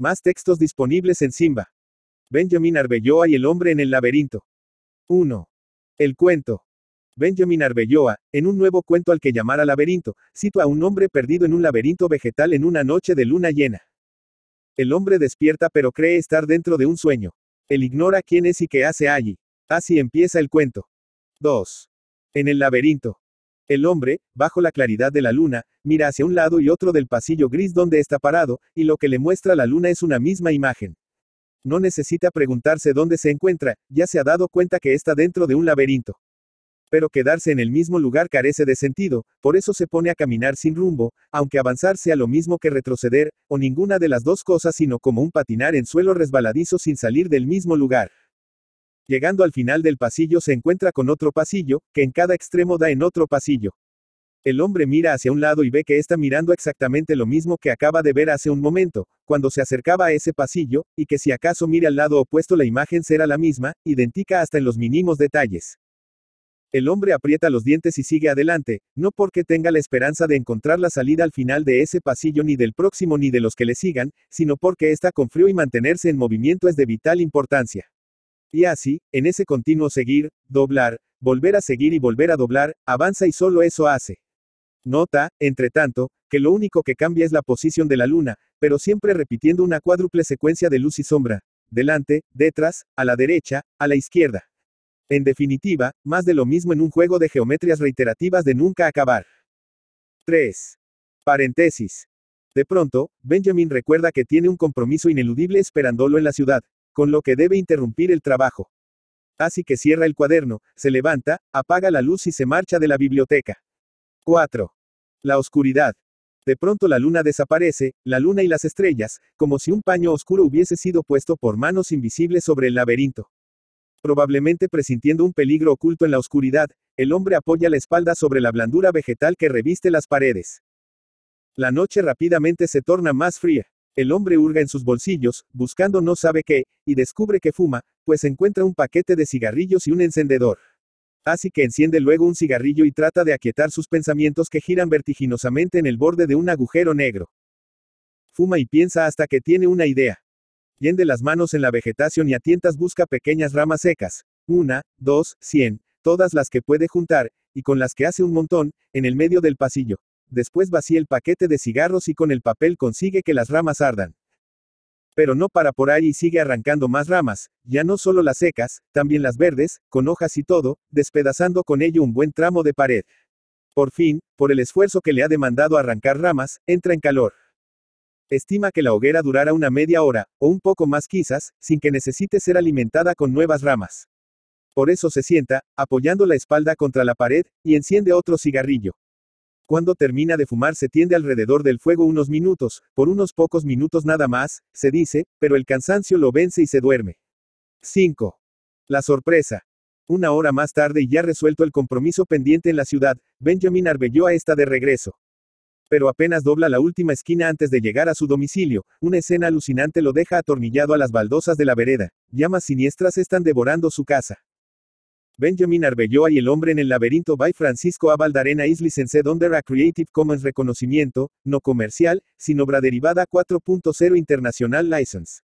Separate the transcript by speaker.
Speaker 1: Más textos disponibles en Simba. Benjamin Arbelloa y el hombre en el laberinto. 1. El cuento. Benjamin Arbelloa, en un nuevo cuento al que llamara laberinto, sitúa a un hombre perdido en un laberinto vegetal en una noche de luna llena. El hombre despierta pero cree estar dentro de un sueño. Él ignora quién es y qué hace allí. Así empieza el cuento. 2. En el laberinto. El hombre, bajo la claridad de la luna, mira hacia un lado y otro del pasillo gris donde está parado, y lo que le muestra la luna es una misma imagen. No necesita preguntarse dónde se encuentra, ya se ha dado cuenta que está dentro de un laberinto. Pero quedarse en el mismo lugar carece de sentido, por eso se pone a caminar sin rumbo, aunque avanzar sea lo mismo que retroceder, o ninguna de las dos cosas, sino como un patinar en suelo resbaladizo sin salir del mismo lugar. Llegando al final del pasillo se encuentra con otro pasillo, que en cada extremo da en otro pasillo. El hombre mira hacia un lado y ve que está mirando exactamente lo mismo que acaba de ver hace un momento, cuando se acercaba a ese pasillo, y que si acaso mira al lado opuesto la imagen será la misma, idéntica hasta en los mínimos detalles. El hombre aprieta los dientes y sigue adelante, no porque tenga la esperanza de encontrar la salida al final de ese pasillo ni del próximo ni de los que le sigan, sino porque está con frío y mantenerse en movimiento es de vital importancia. Y así, en ese continuo seguir, doblar, volver a seguir y volver a doblar, avanza y solo eso hace. Nota, entre tanto, que lo único que cambia es la posición de la luna, pero siempre repitiendo una cuádruple secuencia de luz y sombra, delante, detrás, a la derecha, a la izquierda. En definitiva, más de lo mismo en un juego de geometrías reiterativas de nunca acabar. 3. Paréntesis. De pronto, Benjamin recuerda que tiene un compromiso ineludible esperándolo en la ciudad, con lo que debe interrumpir el trabajo. Así que cierra el cuaderno, se levanta, apaga la luz y se marcha de la biblioteca. 4. La oscuridad. De pronto la luna desaparece, la luna y las estrellas, como si un paño oscuro hubiese sido puesto por manos invisibles sobre el laberinto. Probablemente presintiendo un peligro oculto en la oscuridad, el hombre apoya la espalda sobre la blandura vegetal que reviste las paredes. La noche rápidamente se torna más fría. El hombre hurga en sus bolsillos, buscando no sabe qué, y descubre que fuma, pues encuentra un paquete de cigarrillos y un encendedor. Así que enciende luego un cigarrillo y trata de aquietar sus pensamientos que giran vertiginosamente en el borde de un agujero negro. Fuma y piensa hasta que tiene una idea. Yende las manos en la vegetación y a tientas busca pequeñas ramas secas, una, dos, cien, todas las que puede juntar, y con las que hace un montón, en el medio del pasillo después vacía el paquete de cigarros y con el papel consigue que las ramas ardan. Pero no para por ahí y sigue arrancando más ramas, ya no solo las secas, también las verdes, con hojas y todo, despedazando con ello un buen tramo de pared. Por fin, por el esfuerzo que le ha demandado arrancar ramas, entra en calor. Estima que la hoguera durará una media hora, o un poco más quizás, sin que necesite ser alimentada con nuevas ramas. Por eso se sienta, apoyando la espalda contra la pared, y enciende otro cigarrillo. Cuando termina de fumar se tiende alrededor del fuego unos minutos, por unos pocos minutos nada más, se dice, pero el cansancio lo vence y se duerme. 5. La sorpresa. Una hora más tarde y ya resuelto el compromiso pendiente en la ciudad, Benjamin a esta de regreso. Pero apenas dobla la última esquina antes de llegar a su domicilio, una escena alucinante lo deja atornillado a las baldosas de la vereda. Llamas siniestras están devorando su casa. Benjamin Arbelloa y El hombre en el laberinto by Francisco A. Valdarena is licensed under a Creative Commons reconocimiento, no comercial, sin obra derivada 4.0 International License.